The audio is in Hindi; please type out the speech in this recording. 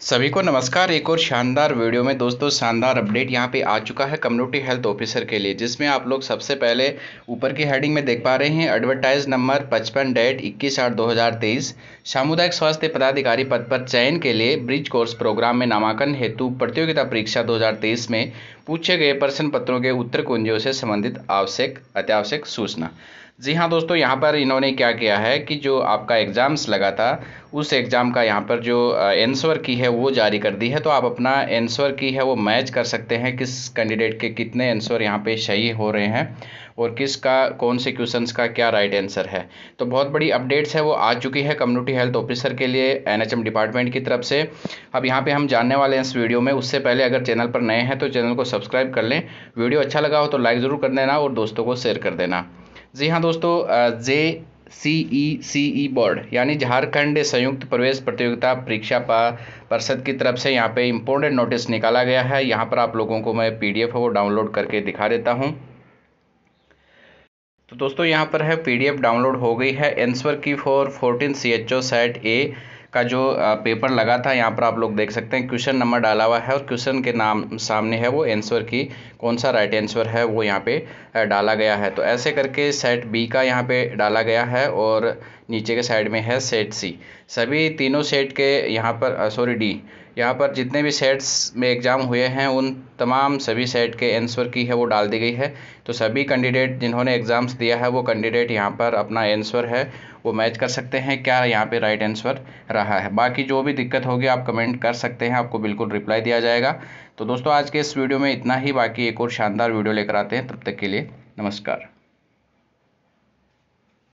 सभी को नमस्कार एक और शानदार वीडियो में दोस्तों शानदार अपडेट यहाँ पे आ चुका है कम्युनिटी हेल्थ ऑफिसर के लिए जिसमें आप लोग सबसे पहले ऊपर की हेडिंग में देख पा रहे हैं एडवर्टाइज नंबर पचपन डेट इक्कीस आठ दो हज़ार तेईस सामुदायिक स्वास्थ्य पदाधिकारी पद पर चयन के लिए ब्रिज कोर्स प्रोग्राम में नामांकन हेतु प्रतियोगिता परीक्षा दो में पूछे गए प्रश्न पत्रों के उत्तर कुंजियों से संबंधित आवश्यक अत्यावश्यक सूचना जी हाँ दोस्तों यहाँ पर इन्होंने क्या किया है कि जो आपका एग्ज़ाम्स लगा था उस एग्ज़ाम का यहाँ पर जो एंसवर की है वो जारी कर दी है तो आप अपना एंसवर की है वो मैच कर सकते हैं किस कैंडिडेट के कितने एंसर यहाँ पे सही हो रहे हैं और किसका कौन से क्वेश्चंस का क्या राइट आंसर है तो बहुत बड़ी अपडेट्स है वो आ चुकी है कम्युनिटी हेल्थ ऑफिसर के लिए एनएचएम डिपार्टमेंट की तरफ से अब यहाँ पे हम जानने वाले हैं इस वीडियो में उससे पहले अगर चैनल पर नए हैं तो चैनल को सब्सक्राइब कर लें वीडियो अच्छा लगा हो तो लाइक ज़रूर कर देना और दोस्तों को शेयर कर देना जी हाँ दोस्तों जे सी ई सी ई बोर्ड यानी झारखंड संयुक्त प्रवेश प्रतियोगिता परीक्षा परिषद की तरफ से यहाँ पे इम्पोर्टेंट नोटिस निकाला गया है यहाँ पर आप लोगों को मैं पीडीएफ वो डाउनलोड करके दिखा देता हूँ तो दोस्तों यहाँ पर है पीडीएफ डाउनलोड हो गई है एंसवर की for fourteen C H O set A का जो पेपर लगा था यहाँ पर आप लोग देख सकते हैं क्वेश्चन नंबर डाला हुआ है और क्वेश्चन के नाम सामने है वो आंसर की कौन सा राइट आंसर है वो यहाँ पे डाला गया है तो ऐसे करके सेट बी का यहाँ पे डाला गया है और नीचे के साइड में है सेट सी सभी तीनों सेट के यहाँ पर सॉरी डी यहाँ पर जितने भी सेट्स में एग्ज़ाम हुए हैं उन तमाम सभी सेट के आंसर की है वो डाल दी गई है तो सभी कैंडिडेट जिन्होंने एग्ज़ाम्स दिया है वो कैंडिडेट यहाँ पर अपना आंसर है वो मैच कर सकते हैं क्या यहाँ पे राइट आंसर रहा है बाकी जो भी दिक्कत होगी आप कमेंट कर सकते हैं आपको बिल्कुल रिप्लाई दिया जाएगा तो दोस्तों आज के इस वीडियो में इतना ही बाकी एक और शानदार वीडियो लेकर आते हैं तब तक के लिए नमस्कार